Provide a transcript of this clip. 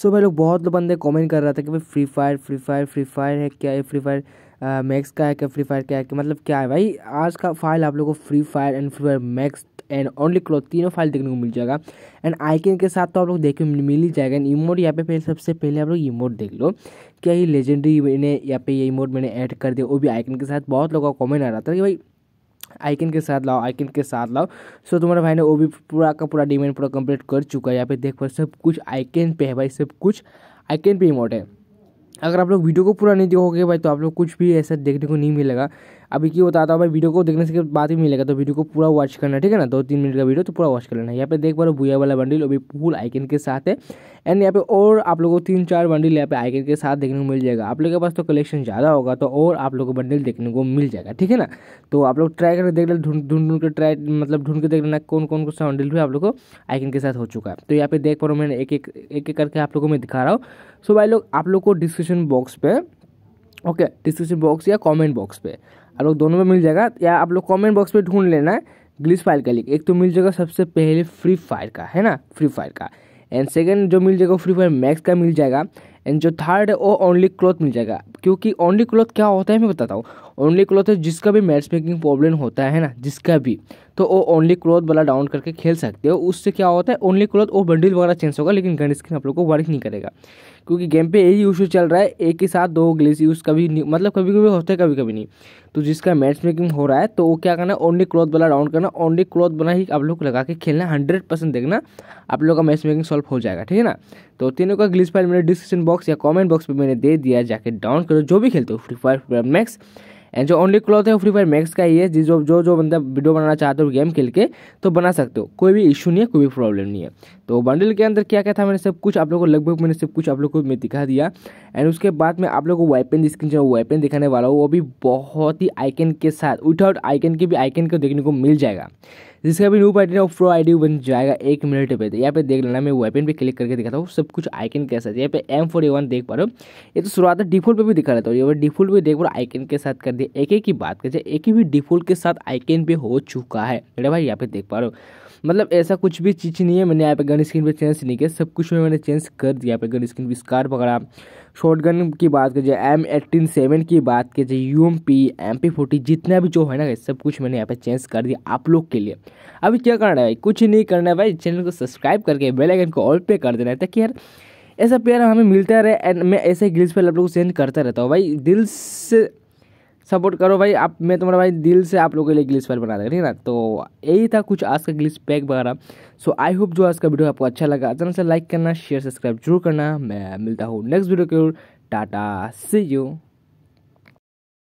सो भाई लोग बहुत लोग बंदे कमेंट कर रहा था कि भाई free fire free fire free fire है क्या है फ्री फायर मैक्स का है क्या फ्री फायर क्या है क्या मतलब क्या है भाई आज का फाइल आप लोगों को free fire and free fire max and only cloth तीनों फाइल देखने को मिल जाएगा एंड आइकन के साथ तो आप लोग देख मिल ही जाएगा एंड इमोट यहाँ पे पहले सबसे पहले आप लोग इमोट देख लो क्या ये लेजेंडरी मैंने यहाँ पे ये इमोट मैंने ऐड कर दिया वो भी आइकन के साथ बहुत लोगों का कॉमेंट आ रहा था कि भाई आइकन के साथ लाओ आइकन के साथ लाओ सो तुम्हारे भाई ने वो भी पूरा का पूरा डिमेंड पूरा कंप्लीट कर चुका है यहाँ पे देख पा सब कुछ आइकन पे है भाई सब कुछ आइकन पे इमोट है अगर आप लोग वीडियो को पूरा नहीं देखोगे भाई तो आप लोग कुछ भी ऐसा देखने को नहीं मिलेगा अभी क्यों बताता हूँ मैं वीडियो को देखने से बात ही मिलेगा तो वीडियो को पूरा वॉच करना ठीक है ना दो तीन मिनट का वीडियो तो पूरा वॉच कर लेना यहाँ पे देख पा रहे हो भूया वाला बंडल अभी फुल आइकन के साथ है एंड यहाँ पे और आप लोगों को तीन चार बंडल यहाँ पे आइकन के साथ देखने को मिल जाएगा आप लोग के पास तो कलेक्शन ज़्यादा होगा तो और आप लोग को बंडल देखने को मिल जाएगा ठीक है ना तो आप लोग ट्राई करके देख लेना ढूंढ ढूंढ के ट्राई मतलब ढूंढ के देख लेना कौन कौन कौन सा बंडल भी आप लोग को आइकन के साथ हो चुका है तो यहाँ पे देख पा रहा हूँ मैंने एक एक एक एक करके आप लोगों को मैं दिखा रहा हूँ सो भाई लोग आप लोग को डिस्क्रिप्शन बॉक्स पे ओके डिस्क्रिप्शन बॉक्स या कमेंट बॉक्स पे आप लोग दोनों में मिल जाएगा या आप लोग कमेंट बॉक्स में ढूंढ लेना ग्लिस फाइल का लिंक एक तो मिल जाएगा सबसे पहले फ्री फायर का है ना फ्री फायर का एंड सेकेंड जो मिल जाएगा फ्री फायर मैक्स का मिल जाएगा एंड जो थर्ड है वो ओनली क्लॉथ मिल जाएगा क्योंकि ओनली क्लॉथ क्या होता है मैं बताता हूँ ओनली क्लॉथ है जिसका भी मैच मेकिंग प्रॉब्लम होता है ना जिसका भी तो वो ओनली क्लॉथ वाला डाउन करके खेल सकते हो उससे क्या होता है ओनली क्लॉथ वो बंडल वगैरह चेंज होगा लेकिन गन स्किन आप लोग को वर्क नहीं करेगा क्योंकि गेम पे यही इशू चल रहा है एक ही साथ दो ग्लेस यूज़ कभी नहीं मतलब कभी कभी होता है कभी कभी नहीं तो जिसका मैच मेकिंग हो रहा है तो वो क्या करना है ओनली क्लॉथ वाला डाउन करना ओनली क्लॉथ बना ही आप लोग लगा के खेलना हंड्रेड परसेंट देखना आप लोग का मैच मेकिंग सॉल्व हो जाएगा ठीक है ना तो तीनों का ग्लिस फाइल मैंने डिस्क्रिप्शन बॉक्स या कॉमेंट बॉक्स पर मैंने दे दिया जाके डाउन करो जो भी खेलते हो फ्री फायर मैक्स एंड जो ओनली क्लॉथ है फ्री फायर मैक्स का ही है जो जो जो मतलब वीडियो बनाना चाहते हो गेम खेल के तो बना सकते हो कोई भी इशू नहीं है कोई भी प्रॉब्लम नहीं है तो बंडल के अंदर क्या क्या था मैंने सब कुछ आप लोगों को लगभग मैंने सब कुछ आप लोगों को मैं दिखा दिया एंड उसके बाद में आप लोग को वाइपेन स्क्रीन जो वाइपेन दिखाने वाला हूँ वो भी बहुत ही आइकन के साथ विदाउट आइकन के भी आइकन को देखने को मिल जाएगा जिसका भी न्यू पैटर्न और प्रो आई बन जाएगा एक मिनट पे तो यहाँ पे देख लेना मैं वेपन पे क्लिक करके दिखाता हूँ सब कुछ आइकन के साथ यहाँ पे एम फोर वन देख पा रहे हो ये तो शुरुआत डिफॉल्ट पे भी दिखा रहता हूँ ये डिफॉल्ट पे देख पा रहे आइकन के साथ कर दिया एक एक की बात कर एक ही भी डिफॉल्ट के साथ आइकन पे हो चुका है अरे भाई यहाँ पे देख पा रहे हो मतलब ऐसा कुछ भी चीज़ नहीं है मैंने यहाँ पे गन स्क्रीन पे चेंज नहीं किया सब कुछ में मैंने चेंज कर दिया यहाँ पे गन स्क्रीन स्कार पकड़ा शॉर्ट गन की बात कीजिए एम एटीन सेवन की बात कीजिए U M P M P forty जितना भी जो है ना सब कुछ मैंने यहाँ पे चेंज कर दिया आप लोग के लिए अभी क्या करना है भाई कुछ नहीं करना है भाई चैनल को सब्सक्राइब करके बेल आइकन को ऑल पे कर देना है ताकि यार ऐसा प्यार हमें मिलता रहे एंड मैं ऐसे गिल्स पर आप लोग सेंड करता रहता हूँ भाई दिल से सपोर्ट करो भाई आप मैं तुम्हारा भाई दिल से आप लोगों के लिए ग्लिस पैक बना रहा ठीक ना तो यही था कुछ आज का ग्लिस पैक वगैरह सो आई होप जो आज का वीडियो आपको अच्छा लगा अचानक से लाइक करना शेयर सब्सक्राइब जरूर करना मैं मिलता हूँ नेक्स्ट वीडियो के टाटा सी यू